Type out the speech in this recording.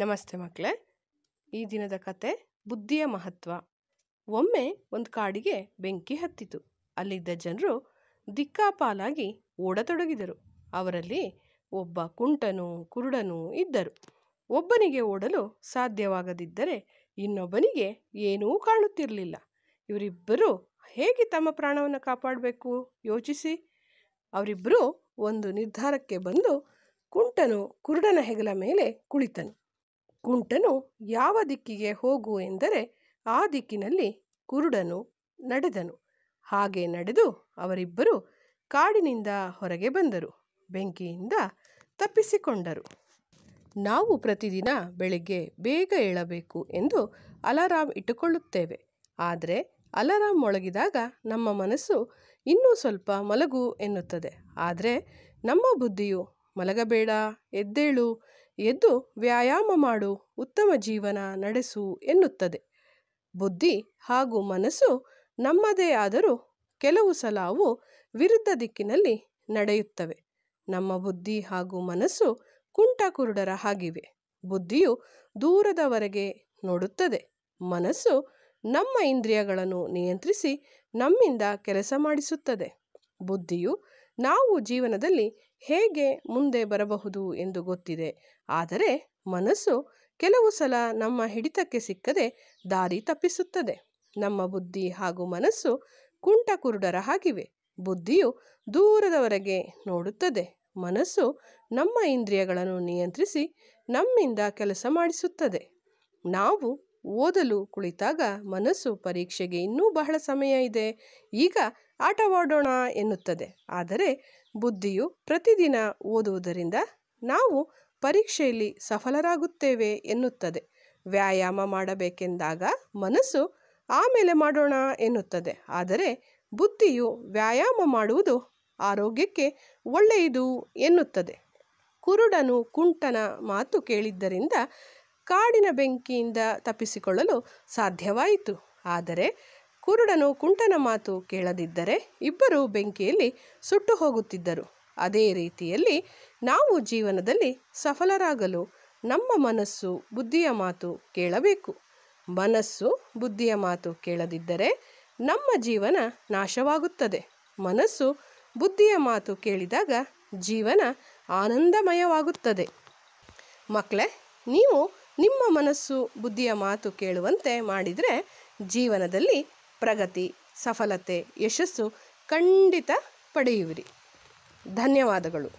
ನಮಸ್ತೆ ಮಕ್ಕಳೇ ಈ ದಿನದ ಕತೆ ಬುದ್ಧಿಯ ಮಹತ್ವ ಒಮ್ಮೆ ಒಂದು ಕಾಡಿಗೆ ಬೆಂಕಿ ಹತ್ತಿತು ಅಲ್ಲಿದ್ದ ಜನರು ದಿಕ್ಕಾಪಾಲಾಗಿ ಓಡತೊಡಗಿದರು ಅವರಲ್ಲಿ ಒಬ್ಬ ಕುಂಟನು ಕುರುಡನೂ ಇದ್ದರು ಒಬ್ಬನಿಗೆ ಓಡಲು ಸಾಧ್ಯವಾಗದಿದ್ದರೆ ಇನ್ನೊಬ್ಬನಿಗೆ ಏನೂ ಕಾಣುತ್ತಿರಲಿಲ್ಲ ಇವರಿಬ್ಬರೂ ಹೇಗೆ ತಮ್ಮ ಪ್ರಾಣವನ್ನು ಕಾಪಾಡಬೇಕು ಯೋಚಿಸಿ ಅವರಿಬ್ಬರೂ ಒಂದು ನಿರ್ಧಾರಕ್ಕೆ ಬಂದು ಕುಂಟನು ಕುರುಡನ ಹೆಗಲ ಮೇಲೆ ಕುಳಿತನು ಕುಂಟನು ಯಾವ ದಿಕ್ಕಿಗೆ ಹೋಗು ಎಂದರೆ ಆ ದಿಕ್ಕಿನಲ್ಲಿ ಕುರುಡನು ನಡೆದನು ಹಾಗೆ ನಡೆದು ಅವರಿಬ್ಬರು ಕಾಡಿನಿಂದ ಹೊರಗೆ ಬಂದರು ಬೆಂಕಿಯಿಂದ ತಪ್ಪಿಸಿಕೊಂಡರು ನಾವು ಪ್ರತಿದಿನ ಬೆಳಿಗ್ಗೆ ಬೇಗ ಏಳಬೇಕು ಎಂದು ಅಲಾರಾಮ್ ಇಟ್ಟುಕೊಳ್ಳುತ್ತೇವೆ ಆದರೆ ಅಲಾರಾಮ್ ಮೊಳಗಿದಾಗ ನಮ್ಮ ಮನಸ್ಸು ಇನ್ನೂ ಸ್ವಲ್ಪ ಮಲಗು ಎನ್ನುತ್ತದೆ ಆದರೆ ನಮ್ಮ ಬುದ್ಧಿಯು ಮಲಗಬೇಡ ಎದ್ದೇಳು ಎದ್ದು ವ್ಯಾಯಾಮ ಮಾಡು ಉತ್ತಮ ಜೀವನ ನಡೆಸು ಎನ್ನುತ್ತದೆ ಬುದ್ಧಿ ಹಾಗೂ ಮನಸ್ಸು ನಮ್ಮದೇ ಆದರೂ ಕೆಲವು ಸಲ ಅವು ವಿರುದ್ಧ ದಿಕ್ಕಿನಲ್ಲಿ ನಡೆಯುತ್ತವೆ ನಮ್ಮ ಬುದ್ಧಿ ಹಾಗೂ ಮನಸ್ಸು ಕುಂಟ ಕುರುಡರ ಹಾಗಿವೆ ಬುದ್ಧಿಯು ದೂರದವರೆಗೆ ನೋಡುತ್ತದೆ ಮನಸ್ಸು ನಮ್ಮ ಇಂದ್ರಿಯಗಳನ್ನು ನಿಯಂತ್ರಿಸಿ ನಮ್ಮಿಂದ ಕೆಲಸ ಮಾಡಿಸುತ್ತದೆ ಬುದ್ಧಿಯು ನಾವು ಜೀವನದಲ್ಲಿ ಹೇಗೆ ಮುಂದೆ ಬರಬಹುದು ಎಂದು ಗೊತ್ತಿದೆ ಆದರೆ ಮನಸ್ಸು ಕೆಲವು ಸಲ ನಮ್ಮ ಹಿಡಿತಕ್ಕೆ ಸಿಕ್ಕದೆ ದಾರಿ ತಪ್ಪಿಸುತ್ತದೆ ನಮ್ಮ ಬುದ್ಧಿ ಹಾಗೂ ಮನಸ್ಸು ಕುಂಟ ಕುರುಡರ ಹಾಗಿವೆ ಬುದ್ಧಿಯು ದೂರದವರೆಗೆ ನೋಡುತ್ತದೆ ಮನಸ್ಸು ನಮ್ಮ ಇಂದ್ರಿಯಗಳನ್ನು ನಿಯಂತ್ರಿಸಿ ನಮ್ಮಿಂದ ಕೆಲಸ ಮಾಡಿಸುತ್ತದೆ ನಾವು ಓದಲು ಕುಳಿತಾಗ ಮನಸ್ಸು ಪರೀಕ್ಷೆಗೆ ಇನ್ನೂ ಬಹಳ ಸಮಯ ಇದೆ ಈಗ ಆಟವಾಡೋಣ ಎನ್ನುತ್ತದೆ ಆದರೆ ಬುದ್ಧಿಯು ಪ್ರತಿದಿನ ಓದುವುದರಿಂದ ನಾವು ಪರೀಕ್ಷೆಯಲ್ಲಿ ಸಫಲರಾಗುತ್ತೇವೆ ಎನ್ನುತ್ತದೆ ವ್ಯಾಯಾಮ ಮಾಡಬೇಕೆಂದಾಗ ಮನಸ್ಸು ಆಮೇಲೆ ಮಾಡೋಣ ಎನ್ನುತ್ತದೆ ಆದರೆ ಬುದ್ಧಿಯು ವ್ಯಾಯಾಮ ಮಾಡುವುದು ಆರೋಗ್ಯಕ್ಕೆ ಒಳ್ಳೆಯದು ಎನ್ನುತ್ತದೆ ಕುರುಡನು ಕುಂಟನ ಮಾತು ಕೇಳಿದ್ದರಿಂದ ಕಾಡಿನ ಬೆಂಕಿಯಿಂದ ತಪ್ಪಿಸಿಕೊಳ್ಳಲು ಸಾಧ್ಯವಾಯಿತು ಆದರೆ ಕುರುಡನು ಕುಂಟನ ಮಾತು ಕೇಳದಿದ್ದರೆ ಇಬ್ಬರೂ ಬೆಂಕಿಯಲ್ಲಿ ಸುಟ್ಟು ಹೋಗುತ್ತಿದ್ದರು ಅದೇ ರೀತಿಯಲ್ಲಿ ನಾವು ಜೀವನದಲ್ಲಿ ಸಫಲರಾಗಲು ನಮ್ಮ ಮನಸ್ಸು ಬುದ್ಧಿಯ ಮಾತು ಕೇಳಬೇಕು ಮನಸ್ಸು ಬುದ್ಧಿಯ ಮಾತು ಕೇಳದಿದ್ದರೆ ನಮ್ಮ ಜೀವನ ನಾಶವಾಗುತ್ತದೆ ಮನಸ್ಸು ಬುದ್ಧಿಯ ಮಾತು ಕೇಳಿದಾಗ ಜೀವನ ಆನಂದಮಯವಾಗುತ್ತದೆ ಮಕ್ಕಳೇ ನೀವು ನಿಮ್ಮ ಮನಸ್ಸು ಬುದ್ಧಿಯ ಮಾತು ಕೇಳುವಂತೆ ಮಾಡಿದರೆ ಜೀವನದಲ್ಲಿ ಪ್ರಗತಿ ಸಫಲತೆ ಯಶಸ್ಸು ಖಂಡಿತ ಪಡೆಯುವಿರಿ ಧನ್ಯವಾದಗಳು